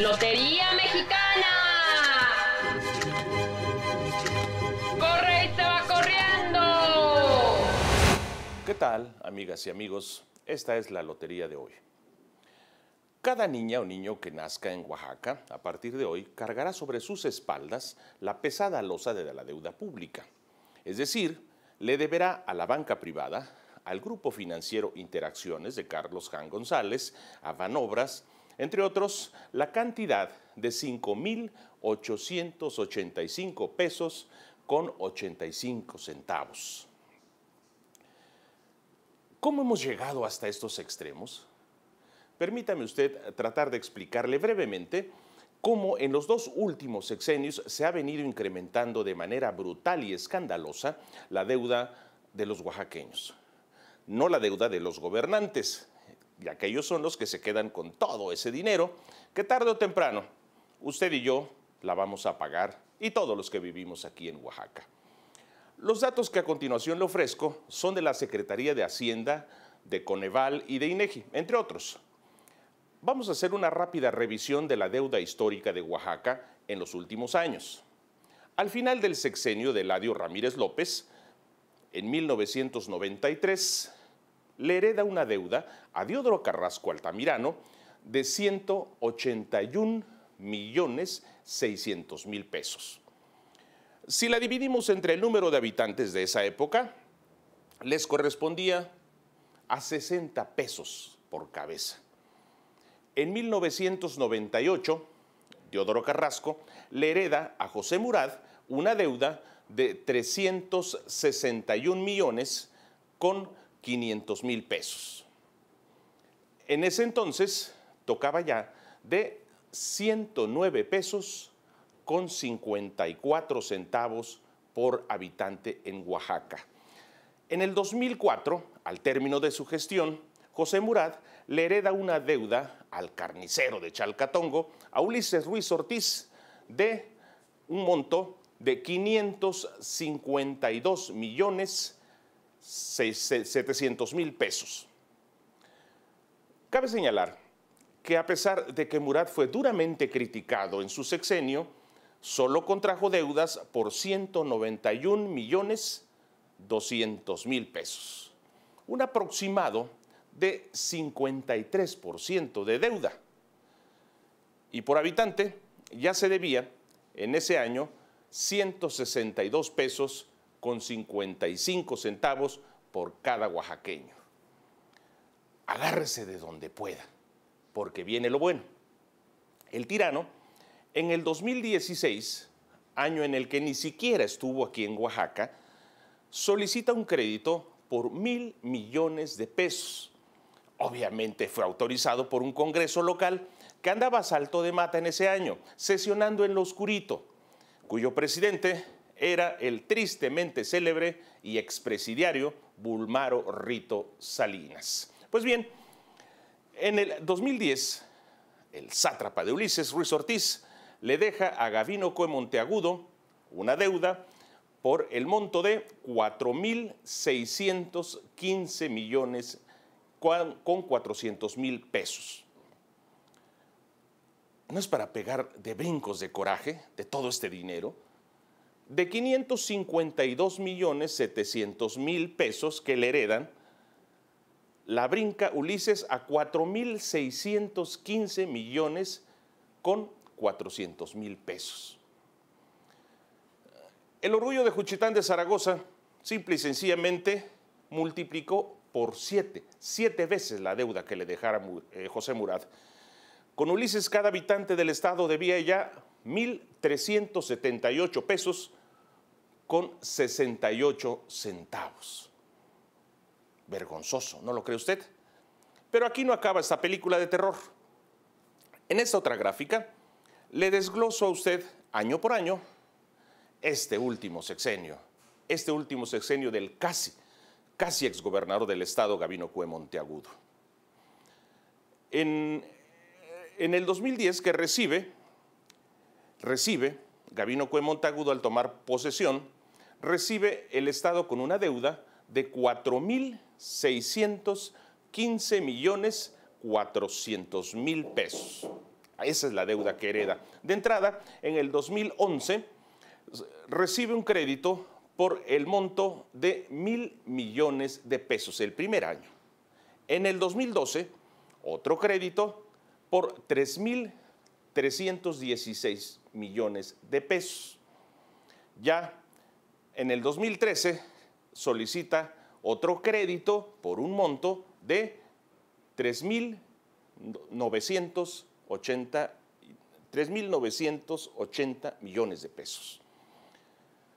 Lotería Mexicana. ¡Corre y se va corriendo! ¿Qué tal, amigas y amigos? Esta es la lotería de hoy. Cada niña o niño que nazca en Oaxaca, a partir de hoy, cargará sobre sus espaldas la pesada losa de la deuda pública. Es decir, le deberá a la banca privada, al grupo financiero Interacciones de Carlos Jan González, a Banobras, entre otros, la cantidad de 5.885 pesos con 85 centavos. ¿Cómo hemos llegado hasta estos extremos? Permítame usted tratar de explicarle brevemente cómo en los dos últimos sexenios se ha venido incrementando de manera brutal y escandalosa la deuda de los oaxaqueños. No la deuda de los gobernantes, y aquellos son los que se quedan con todo ese dinero que tarde o temprano usted y yo la vamos a pagar y todos los que vivimos aquí en Oaxaca. Los datos que a continuación le ofrezco son de la Secretaría de Hacienda, de Coneval y de INEGI, entre otros. Vamos a hacer una rápida revisión de la deuda histórica de Oaxaca en los últimos años. Al final del sexenio de Ladio Ramírez López, en 1993, le hereda una deuda a Diodoro Carrasco Altamirano de 181 millones 600 mil pesos. Si la dividimos entre el número de habitantes de esa época, les correspondía a 60 pesos por cabeza. En 1998, Teodoro Carrasco le hereda a José Murad una deuda de 361 millones con 500 mil pesos. En ese entonces tocaba ya de 109 pesos con 54 centavos por habitante en Oaxaca. En el 2004, al término de su gestión, José Murad le hereda una deuda al carnicero de Chalcatongo, a Ulises Ruiz Ortiz, de un monto de 552 millones 700 mil pesos. Cabe señalar que a pesar de que Murat fue duramente criticado en su sexenio, solo contrajo deudas por 191 millones 200 mil pesos, un aproximado de 53% de deuda. Y por habitante ya se debía en ese año 162 pesos con 55 centavos por cada oaxaqueño. Agárrese de donde pueda, porque viene lo bueno. El tirano, en el 2016, año en el que ni siquiera estuvo aquí en Oaxaca, solicita un crédito por mil millones de pesos. Obviamente fue autorizado por un Congreso local que andaba a salto de mata en ese año, sesionando en lo oscurito, cuyo presidente era el tristemente célebre y expresidiario Bulmaro Rito Salinas. Pues bien, en el 2010, el sátrapa de Ulises, Ruiz Ortiz, le deja a Gavino Coe Monteagudo una deuda por el monto de 4.615 millones con 400 mil pesos. ¿No es para pegar de brincos de coraje de todo este dinero? de 552.700.000 millones mil pesos que le heredan, la brinca Ulises a 4.615 millones con 400 mil pesos. El orgullo de Juchitán de Zaragoza, simple y sencillamente, multiplicó por siete, siete veces la deuda que le dejara eh, José Murad. Con Ulises, cada habitante del Estado debía ya 1.378 pesos con 68 centavos. Vergonzoso, ¿no lo cree usted? Pero aquí no acaba esta película de terror. En esta otra gráfica le desgloso a usted año por año este último sexenio, este último sexenio del casi, casi exgobernador del estado, Gabino Cue Monteagudo. En, el 2010 que recibe, recibe Gabino Cue Monteagudo al tomar posesión, recibe el Estado con una deuda de 4.615 millones 400 mil pesos. Esa es la deuda que hereda. De entrada, en el 2011 recibe un crédito por el monto de mil millones de pesos el primer año. En el 2012, otro crédito por 3.316 millones de pesos. Ya en el 2013 solicita otro crédito por un monto de 3.980 millones de pesos.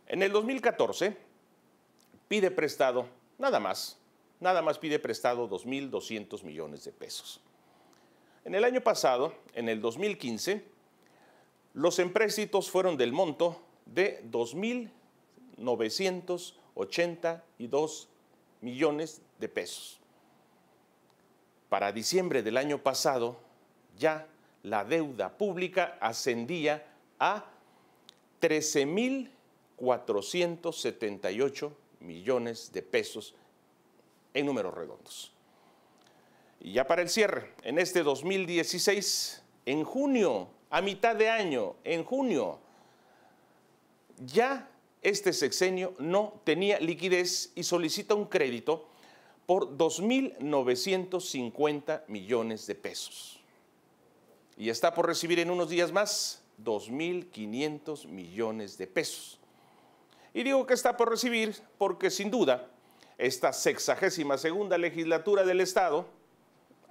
En el 2014 pide prestado, nada más, nada más pide prestado 2.200 millones de pesos. En el año pasado, en el 2015, los empréstitos fueron del monto de 2.000 982 millones de pesos. Para diciembre del año pasado, ya la deuda pública ascendía a 13.478 millones de pesos en números redondos. Y ya para el cierre, en este 2016, en junio, a mitad de año, en junio, ya este sexenio no tenía liquidez y solicita un crédito por 2.950 millones de pesos. Y está por recibir en unos días más 2.500 millones de pesos. Y digo que está por recibir porque sin duda esta sexagésima segunda legislatura del Estado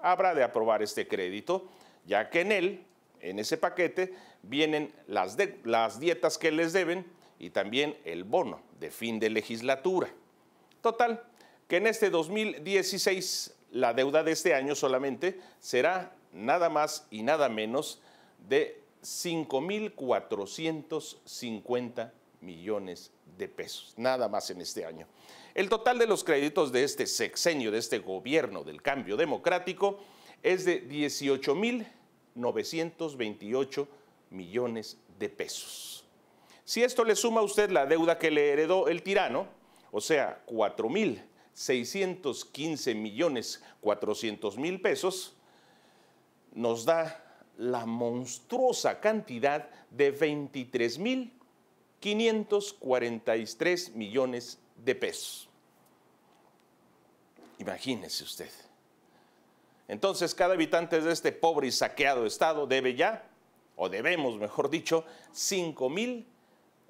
habrá de aprobar este crédito, ya que en él, en ese paquete, vienen las, las dietas que les deben, y también el bono de fin de legislatura. Total, que en este 2016 la deuda de este año solamente será nada más y nada menos de 5.450 millones de pesos, nada más en este año. El total de los créditos de este sexenio, de este gobierno del cambio democrático, es de 18.928 millones de pesos. Si esto le suma a usted la deuda que le heredó el tirano, o sea, 4,615,400,000 millones pesos, nos da la monstruosa cantidad de 23.543 millones de pesos. Imagínese usted. Entonces, cada habitante de este pobre y saqueado estado debe ya, o debemos, mejor dicho, 5.000. mil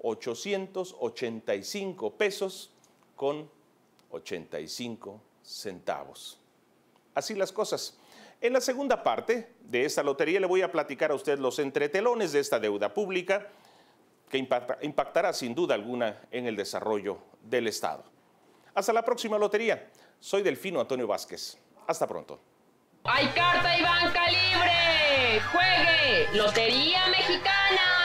885 pesos con 85 centavos. Así las cosas. En la segunda parte de esta lotería le voy a platicar a usted los entretelones de esta deuda pública que impactará sin duda alguna en el desarrollo del Estado. Hasta la próxima lotería. Soy Delfino Antonio Vázquez. Hasta pronto. Hay carta y banca libre. Juegue Lotería Mexicana.